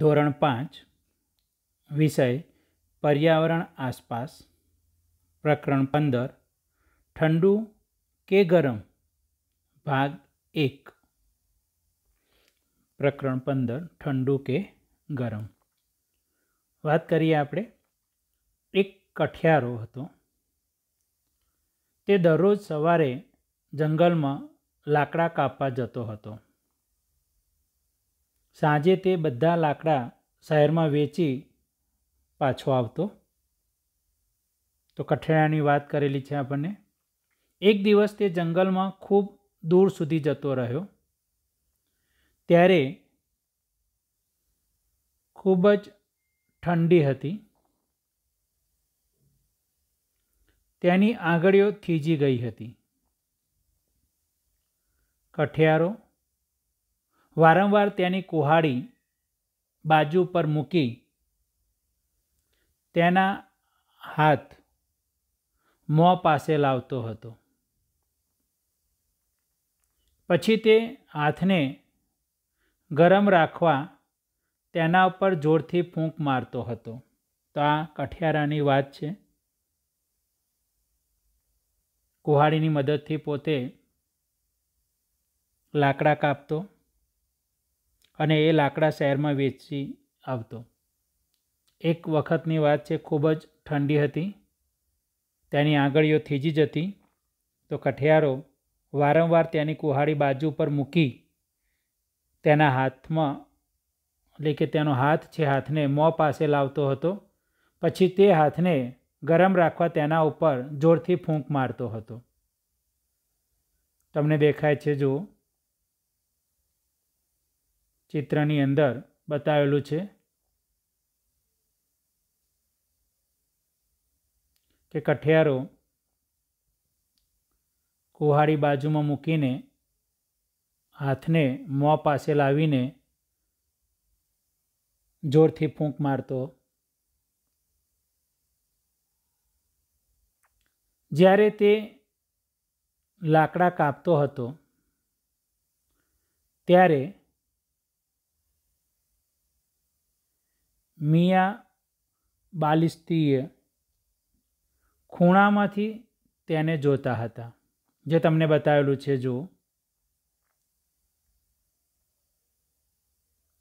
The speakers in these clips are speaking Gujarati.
ધોરણ પાંચ વિષય પર્યાવરણ આસપાસ પ્રકરણ પંદર ઠંડુ કે ગરમ ભાગ એક પ્રકરણ પંદર ઠંડુ કે ગરમ વાત કરીએ આપણે એક કઠિયારો હતો તે દરરોજ સવારે જંગલમાં લાકડા કાપવા જતો હતો સાંજે તે બધા લાકડા શહેરમાં વેચી પાછો આવતો તો કઠેડાની વાત કરેલી છે આપણને એક દિવસ તે જંગલમાં ખૂબ દૂર સુધી જતો રહ્યો ત્યારે ખૂબ જ ઠંડી હતી તેની આંગળીઓ થીજી ગઈ હતી કઠિયારો વારંવાર તેની કુહાડી બાજુ પર મૂકી તેના હાથ મોં પાસે લાવતો હતો પછી તે હાથને ગરમ રાખવા તેના ઉપર જોરથી ફૂંક મારતો હતો તો આ કઠિયારાની વાત છે કુહાડીની મદદથી પોતે લાકડા કાપતો અને એ લાકડા શહેરમાં વેચી આવતો એક વખતની વાત છે ખૂબ જ ઠંડી હતી તેની આંગળીઓ થીજી જતી તો કઠિયારો વારંવાર તેની કુહાડી બાજુ પર મૂકી તેના હાથમાં એટલે કે તેનો હાથ છે હાથને મોં પાસે લાવતો હતો પછી તે હાથને ગરમ રાખવા તેના ઉપર જોરથી ફૂંક મારતો હતો તમને દેખાય છે જુઓ ચિત્રની અંદર બતાવેલું છે કે કઠિયારો કુહાડી બાજુમાં મૂકીને હાથને મો પાસે લાવીને જોરથી ફૂંક મારતો જ્યારે તે લાકડા કાપતો હતો ત્યારે મિયા બાલિસ્તીએ ખૂણામાંથી તેને જોતા હતા જે તમને બતાવેલું છે જો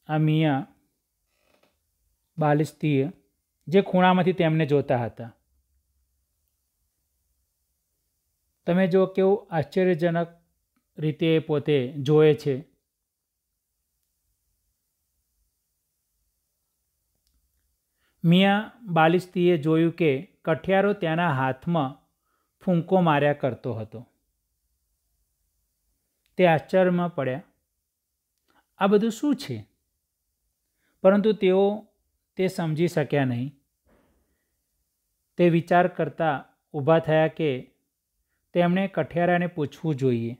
આ મિયા બાલિસ્તીએ જે ખૂણામાંથી તેમને જોતા હતા તમે જો કેવું આશ્ચર્યજનક રીતે પોતે જોવે છે મિયાં બાલિસ્તીએ જોયું કે કઠિયારો તેના હાથમાં ફૂંકો માર્યા કરતો હતો તે આશ્ચર્યમાં પડ્યા આ બધું શું છે પરંતુ તેઓ તે સમજી શક્યા નહીં તે વિચાર કરતા ઊભા થયા કે તેમણે કઠિયારાને પૂછવું જોઈએ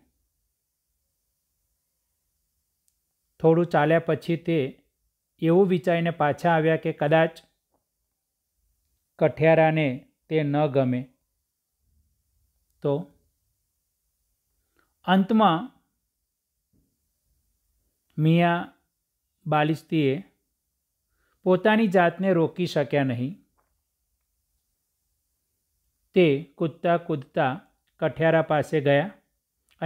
થોડું ચાલ્યા પછી તે એવું વિચારીને પાછા આવ્યા કે કદાચ કઠિયારાને તે ન ગમે તો અંતમાં મિયા બાલિસ્તીએ પોતાની જાતને રોકી શક્યા નહીં તે કૂદતા કૂદતા કઠિયારા પાસે ગયા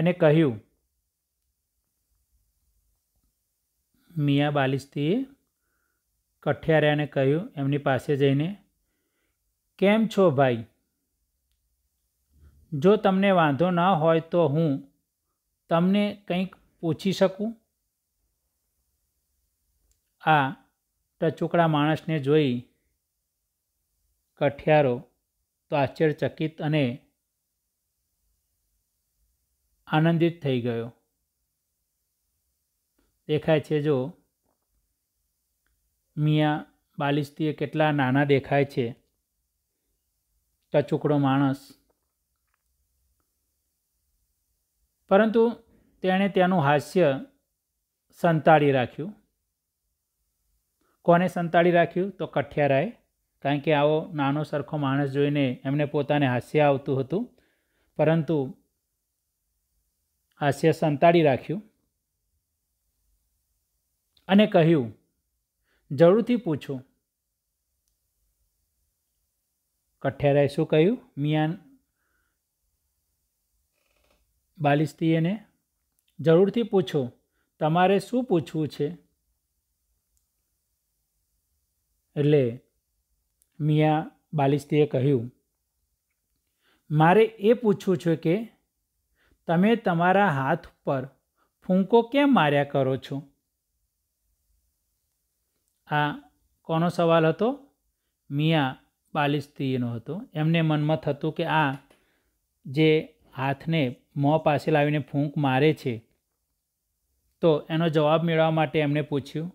અને કહ્યું મિયા બાલિસ્તીએ કઠિયારાને કહ્યું એમની પાસે જઈને કેમ છો ભાઈ જો તમને વાંધો ન હોય તો હું તમને કંઈક પૂછી શકું આ ટચુકડા માણસને જોઈ કઠિયારો તો આશ્ચર્યચકિત અને આનંદિત થઈ ગયો દેખાય છે જો મિયા બાલિસ્તીએ કેટલા નાના દેખાય છે ટચુકડો માણસ પરંતુ તેણે તેનું હાસ્ય સંતાડી રાખ્યું કોને સંતાડી રાખ્યું તો કઠિયારાએ કારણ કે આવો નાનો સરખો માણસ જોઈને એમને પોતાને હાસ્ય આવતું હતું પરંતુ હાસ્ય સંતાડી રાખ્યું અને કહ્યું જરૂરથી પૂછો કઠેરાએ શું કહ્યું મિયાન બાલિસ્તીએને જરૂરથી પૂછો તમારે શું પૂછવું છે એટલે મિયા બાલિસ્તીએ કહ્યું મારે એ પૂછવું છે કે તમે તમારા હાથ પર ફૂંકો કેમ માર્યા કરો છો આ કોનો સવાલ હતો મિયા બાલિસ્ત્રી એનો હતો એમને મનમાં થતું કે આ જે હાથને મોં પાસે લાવીને ફૂંક મારે છે તો એનો જવાબ મેળવવા માટે એમણે પૂછ્યું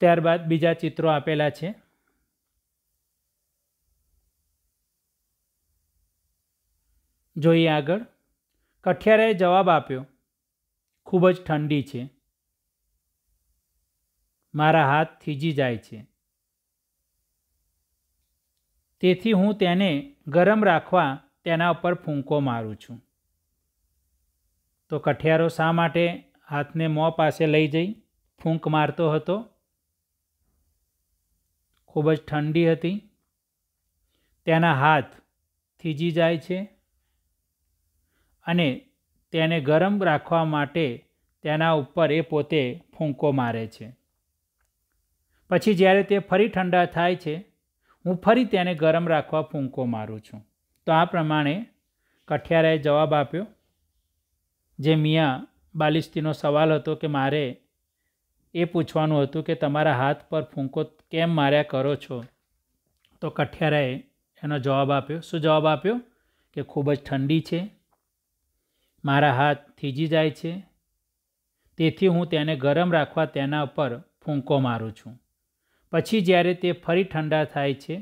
ત્યારબાદ બીજા ચિત્રો આપેલા છે જોઈએ આગળ કઠિયારે જવાબ આપ્યો ખૂબ જ ઠંડી છે મારા હાથ થીજી જાય છે તેથી હું તેને ગરમ રાખવા તેના ઉપર ફૂંકો મારું છું તો કઠિયારો શા માટે હાથને મોં પાસે લઈ જઈ ફૂંક મારતો હતો ખૂબ જ ઠંડી હતી તેના હાથ થીજી જાય છે અને તેને ગરમ રાખવા માટે તેના ઉપર એ પોતે ફૂંકો મારે છે પછી જ્યારે તે ફરી ઠંડા થાય છે હું ફરી તેને ગરમ રાખવા ફૂંકો મારું છું તો આ પ્રમાણે કઠિયારાએ જવાબ આપ્યો જે મિયા બાલિસ્તીનો સવાલ હતો કે મારે એ પૂછવાનું હતું કે તમારા હાથ પર ફૂંકો કેમ માર્યા કરો છો તો કઠિયારાએ એનો જવાબ આપ્યો શું જવાબ આપ્યો કે ખૂબ જ ઠંડી છે મારા હાથ થીજી જાય છે તેથી હું તેને ગરમ રાખવા તેના ઉપર ફૂંકો મારું છું પછી જ્યારે તે ફરી ઠંડા થાય છે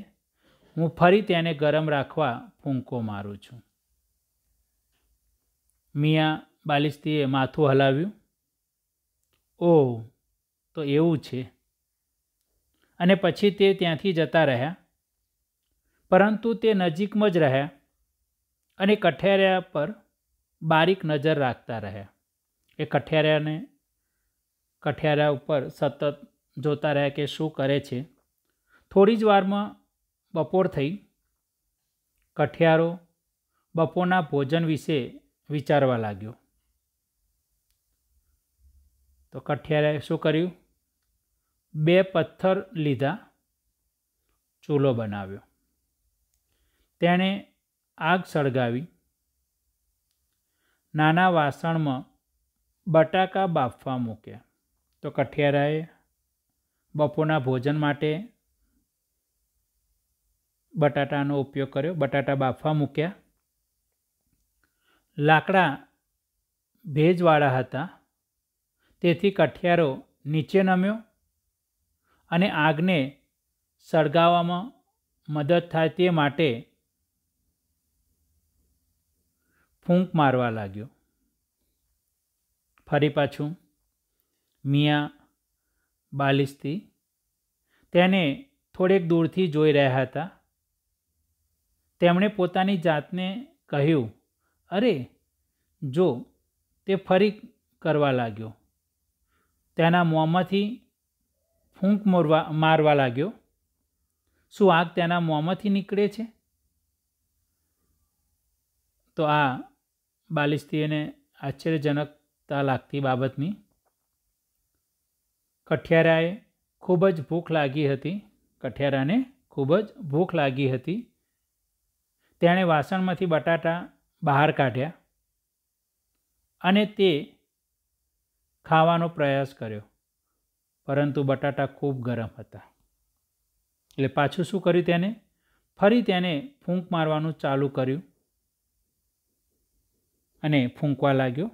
હું ફરી તેને ગરમ રાખવા ફૂંકો મારું છું મિયા બાલિસ્તીએ માથું હલાવ્યું ઓહ તો એવું છે અને પછી તે ત્યાંથી જતા રહ્યા પરંતુ તે નજીકમાં જ રહ્યા અને કઠેરિયા પર બારીક નજર રાખતા રહ્યા એ કઠિયારાને કઠિયારા ઉપર સતત જોતા રહ્યા કે શું કરે છે થોડી જ વારમાં બપોર થઈ કઠિયારો બપોરના ભોજન વિશે વિચારવા લાગ્યો તો કઠિયારાએ શું કર્યું બે પથ્થર લીધા ચૂલો બનાવ્યો તેણે આગ સળગાવી નાના વાસણમાં બટાકા બાફવા મૂક્યા તો કઠિયારાએ બપોરના ભોજન માટે બટાટાનો ઉપયોગ કર્યો બટાટા બાફવા મૂક્યા લાકડા ભેજવાળા હતા તેથી કઠિયારો નીચે નમ્યો અને આગને સળગાવવામાં મદદ થાય તે માટે ફૂંક મારવા લાગ્યો ફરી પાછું મિયા બાલિસ્તી તેને થોડેક દૂરથી જોઈ રહ્યા હતા તેમણે પોતાની જાતને કહ્યું અરે જો તે ફરી કરવા લાગ્યો તેના મોંમાંથી ફૂંક મોરવા મારવા લાગ્યો શું આગ તેના મોંમાંથી નીકળે છે તો આ બાલિસ્તી એને આશ્ચર્યજનકતા લાગતી બાબતની કઠિયારાએ ખૂબ જ ભૂખ લાગી હતી કઠિયારાને ખૂબ જ ભૂખ લાગી હતી તેણે વાસણમાંથી બટાટા બહાર કાઢ્યા અને તે ખાવાનો પ્રયાસ કર્યો પરંતુ બટાટા ખૂબ ગરમ હતા એટલે પાછું શું કર્યું તેને ફરી તેને ફૂંક મારવાનું ચાલુ કર્યું અને ફૂંકવા લાગ્યો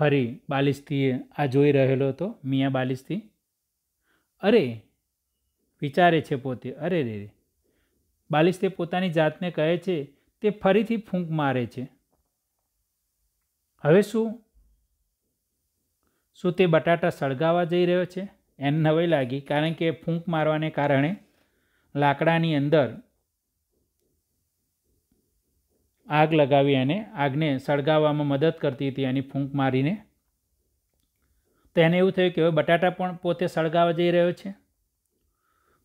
ફરી બાલિસ્તીએ આ જોઈ રહેલો હતો મિયા બાલિસ્તી અરે વિચારે છે પોતે અરે રે રે બાલિસ્તી પોતાની જાતને કહે છે તે ફરીથી ફૂંક મારે છે હવે શું શું તે બટાટા સળગાવવા જઈ રહ્યો છે એમ નવાઈ લાગી કારણ કે ફૂંક મારવાને કારણે લાકડાની અંદર આગ લગાવી અને આગને સળગાવવામાં મદદ કરતી હતી એની ફૂંક મારીને તો એને એવું થયું કે હવે બટાટા પણ પોતે સળગાવા જઈ રહ્યો છે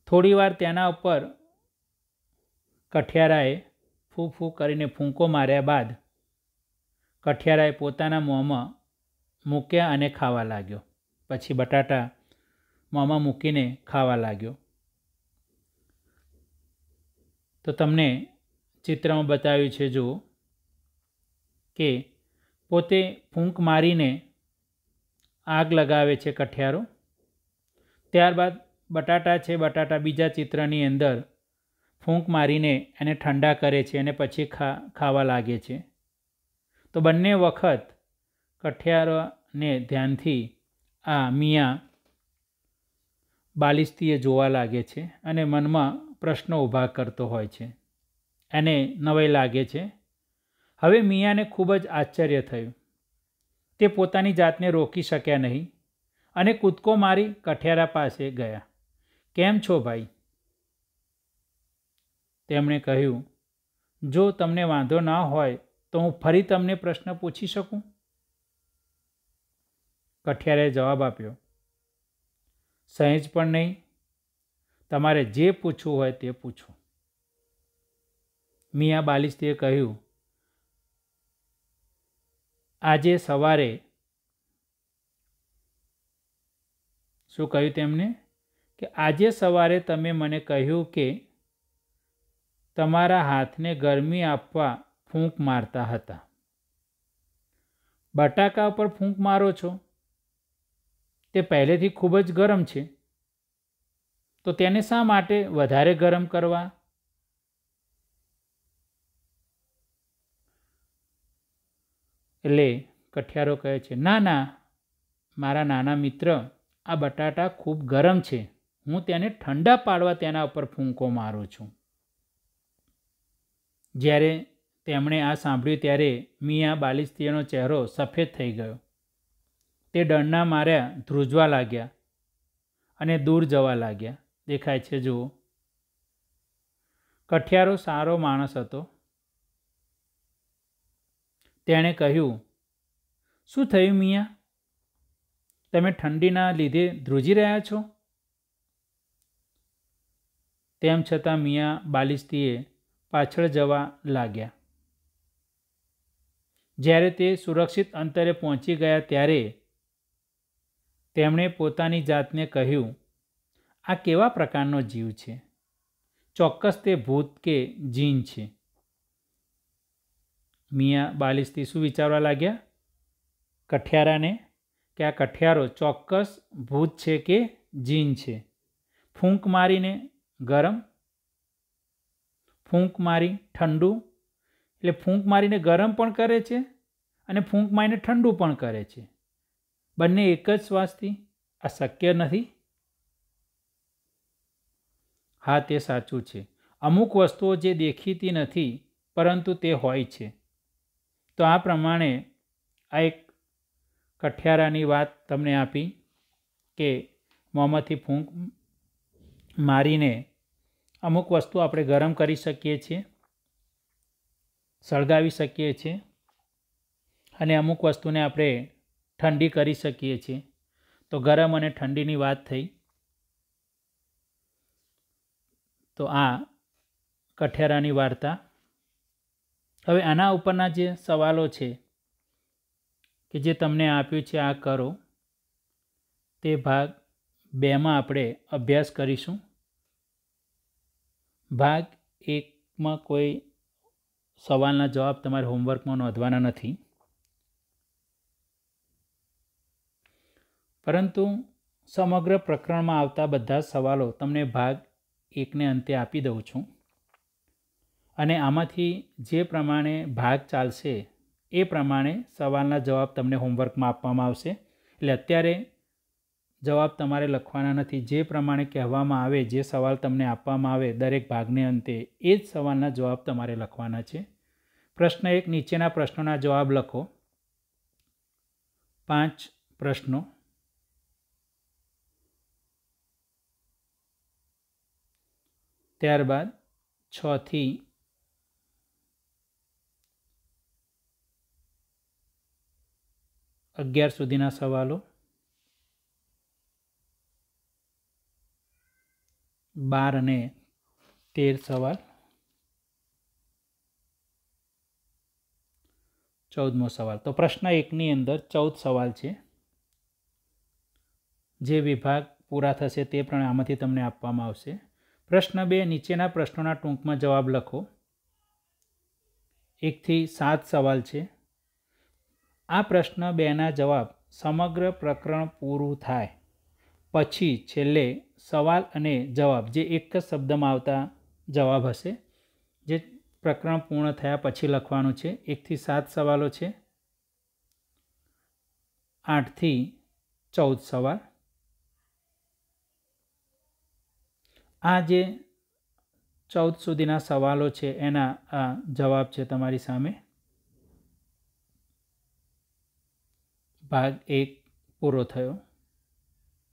થોડીવાર તેના ઉપર કઠિયારાએ ફૂ ફૂ કરીને ફૂંકો માર્યા બાદ કઠિયારાએ પોતાના મોંમાં મૂક્યા અને ખાવા લાગ્યો પછી બટાટા મોંમાં મૂકીને ખાવા લાગ્યો તો તમને ચિત્રમાં બતાવ્યું છે જુઓ કે પોતે ફૂંક મારીને આગ લગાવે છે કઠિયારો ત્યારબાદ બટાટા છે બટાટા બીજા ચિત્રની અંદર ફૂંક મારીને એને ઠંડા કરે છે અને પછી ખા ખાવા લાગે છે તો બંને વખત કઠિયારોને ધ્યાનથી આ મિયા બાલિસ્તીએ જોવા લાગે છે અને મનમાં પ્રશ્નો ઊભા કરતો હોય છે એને નવાઈ લાગે છે હવે મિયાને ખૂબ જ આશ્ચર્ય થયું તે પોતાની જાતને રોકી શક્યા નહીં અને કૂદકો મારી કઠિયારા પાસે ગયા કેમ છો ભાઈ તેમણે કહ્યું જો તમને વાંધો ના હોય તો હું ફરી તમને પ્રશ્ન પૂછી શકું કઠિયારે જવાબ આપ્યો સહેજ પણ નહીં તમારે જે પૂછવું હોય તે પૂછો મિયા બાલિસ્તીએ કહ્યું આજે સવારે શું કહ્યું તેમણે કે આજે સવારે તમે મને કહ્યું કે તમારા હાથને ગરમી આપવા ફૂંક મારતા હતા બટાકા પર ફૂંક મારો છો તે પહેલેથી ખૂબ જ ગરમ છે તો તેને શા માટે વધારે ગરમ કરવા એટલે કઠિયારો કહે છે ના ના મારા નાના મિત્ર આ બટાટા ખૂબ ગરમ છે હું તેને ઠંડા પાડવા તેના ઉપર ફૂંકો મારું છું જ્યારે તેમણે આ સાંભળ્યું ત્યારે મિયા બાલિસ્તીનો ચહેરો સફેદ થઈ ગયો તે ડરના માર્યા ધ્રુજવા લાગ્યા અને દૂર જવા લાગ્યા દેખાય છે જુઓ કઠિયારો સારો માણસ હતો તેણે કહ્યું શું થયું મિયા તમે ઠંડીના લીધે ધ્રુજી રહ્યા છો તેમ છતાં મિયા બાલિસ્તીએ પાછળ જવા લાગ્યા જ્યારે તે સુરક્ષિત અંતરે પહોંચી ગયા ત્યારે તેમણે પોતાની જાતને કહ્યું આ કેવા પ્રકારનો જીવ છે ચોક્કસ તે ભૂત કે જીન છે મિયાં બાલિસ્તી શું વિચારવા લાગ્યા કઠિયારાને કે આ કઠિયારો ચોક્કસ ભૂત છે કે જીન છે ફૂંક મારીને ગરમ ફૂંક મારી ઠંડુ એટલે ફૂંક મારીને ગરમ પણ કરે છે અને ફૂંક મારીને ઠંડુ પણ કરે છે બંને એક જ શ્વાસથી આ શક્ય નથી હા તે સાચું છે અમુક વસ્તુઓ જે દેખીતી નથી પરંતુ તે હોય છે તો આ પ્રમાણે આ એક કઠિયારાની વાત તમને આપી કે મોંમાંથી ફૂંક મારીને અમુક વસ્તુ આપણે ગરમ કરી શકીએ છીએ સળગાવી શકીએ છીએ અને અમુક વસ્તુને આપણે ઠંડી કરી શકીએ છીએ તો ગરમ અને ઠંડીની વાત થઈ તો આ કઠિયારાની વાર્તા હવે આના ઉપરના જે સવાલો છે કે જે તમને આપ્યું છે આ કરો તે ભાગ બેમાં આપણે અભ્યાસ કરીશું ભાગ એકમાં કોઈ સવાલના જવાબ તમારે હોમવર્કમાં નોંધવાના નથી પરંતુ સમગ્ર પ્રકરણમાં આવતા બધા સવાલો તમને ભાગ એકને અંતે આપી દઉં છું અને આમાંથી જે પ્રમાણે ભાગ ચાલશે એ પ્રમાણે સવાલના જવાબ તમને હોમવર્કમાં આપવામાં આવશે એટલે અત્યારે જવાબ તમારે લખવાના નથી જે પ્રમાણે કહેવામાં આવે જે સવાલ તમને આપવામાં આવે દરેક ભાગને અંતે એ જ સવાલના જવાબ તમારે લખવાના છે પ્રશ્ન એક નીચેના પ્રશ્નોના જવાબ લખો પાંચ પ્રશ્નો ત્યારબાદ છથી અગિયાર સુધીના સવાલો બાર અને તેર સવાલ ચૌદમો સવાલ તો પ્રશ્ન એકની અંદર ચૌદ સવાલ છે જે વિભાગ પૂરા થશે તે પ્રમાણે આમાંથી તમને આપવામાં આવશે પ્રશ્ન બે નીચેના પ્રશ્નોના ટૂંકમાં જવાબ લખો એકથી સાત સવાલ છે આ પ્રશ્ન બેના જવાબ સમગ્ર પ્રકરણ પૂરું થાય પછી છેલ્લે સવાલ અને જવાબ જે એક જ શબ્દમાં આવતા જવાબ હશે જે પ્રકરણ પૂર્ણ થયા પછી લખવાનું છે એકથી સાત સવાલો છે આઠથી ચૌદ સવાલ આ જે ચૌદ સુધીના સવાલો છે એના આ જવાબ છે તમારી સામે ભાગ એક પૂરો થયો